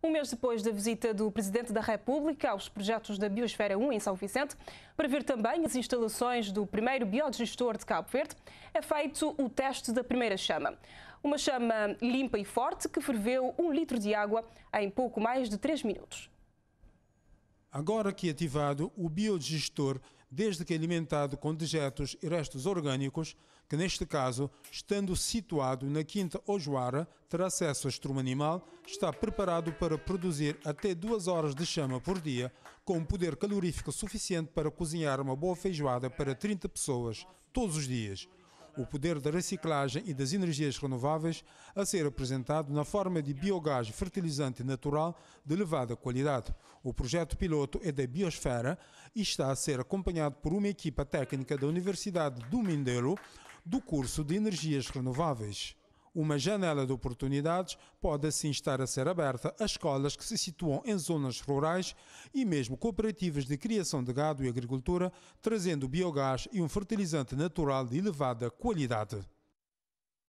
Um mês depois da visita do Presidente da República aos projetos da Biosfera 1 em São Vicente, para ver também as instalações do primeiro biodigestor de Cabo Verde, é feito o teste da primeira chama. Uma chama limpa e forte que ferveu um litro de água em pouco mais de três minutos. Agora que ativado, o biodigestor desde que é alimentado com dejetos e restos orgânicos, que neste caso, estando situado na Quinta Ojoara, terá acesso a estrume animal, está preparado para produzir até duas horas de chama por dia, com poder calorífico suficiente para cozinhar uma boa feijoada para 30 pessoas, todos os dias o poder da reciclagem e das energias renováveis a ser apresentado na forma de biogás fertilizante natural de elevada qualidade. O projeto piloto é da Biosfera e está a ser acompanhado por uma equipa técnica da Universidade do Mindelo do curso de Energias Renováveis. Uma janela de oportunidades pode assim estar a ser aberta a escolas que se situam em zonas rurais e mesmo cooperativas de criação de gado e agricultura, trazendo biogás e um fertilizante natural de elevada qualidade.